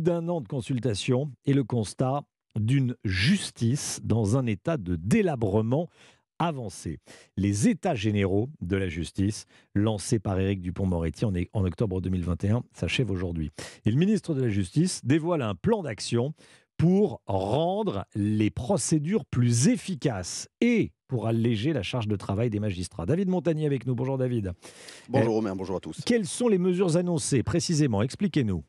d'un an de consultation et le constat d'une justice dans un état de délabrement avancé. Les états généraux de la justice, lancés par Éric Dupont-Moretti en octobre 2021, s'achèvent aujourd'hui. Et le ministre de la Justice dévoile un plan d'action pour rendre les procédures plus efficaces et pour alléger la charge de travail des magistrats. David Montagnier avec nous. Bonjour David. Bonjour eh, Romain, bonjour à tous. Quelles sont les mesures annoncées précisément Expliquez-nous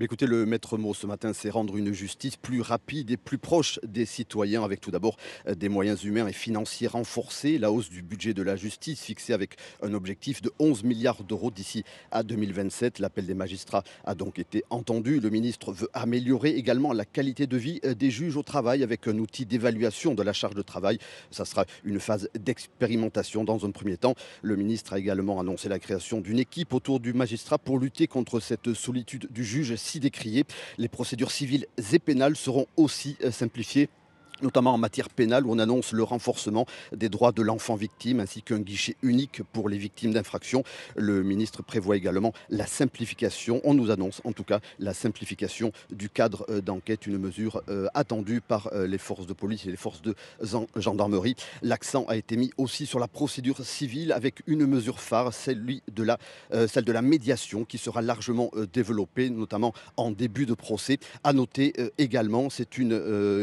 écoutez, le maître mot ce matin, c'est rendre une justice plus rapide et plus proche des citoyens, avec tout d'abord euh, des moyens humains et financiers renforcés, la hausse du budget de la justice fixée avec un objectif de 11 milliards d'euros d'ici à 2027. L'appel des magistrats a donc été entendu. Le ministre veut améliorer également la qualité de vie euh, des juges au travail avec un outil d'évaluation de la charge de travail. Ça sera une phase d'expérimentation dans un premier temps. Le ministre a également annoncé la création d'une équipe autour du magistrat pour lutter contre cette solitude du juge si décriées. Les procédures civiles et pénales seront aussi euh, simplifiées notamment en matière pénale où on annonce le renforcement des droits de l'enfant victime ainsi qu'un guichet unique pour les victimes d'infractions. Le ministre prévoit également la simplification, on nous annonce en tout cas la simplification du cadre euh, d'enquête, une mesure euh, attendue par euh, les forces de police et les forces de gendarmerie. L'accent a été mis aussi sur la procédure civile avec une mesure phare, celle de la, de la médiation qui sera largement développée, notamment en début de procès. À noter également, c'est une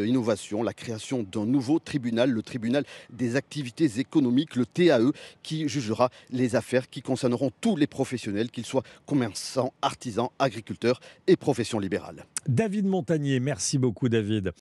innovation, la création création d'un nouveau tribunal, le tribunal des activités économiques, le TAE, qui jugera les affaires qui concerneront tous les professionnels, qu'ils soient commerçants, artisans, agriculteurs et professions libérales. David Montagnier, merci beaucoup David.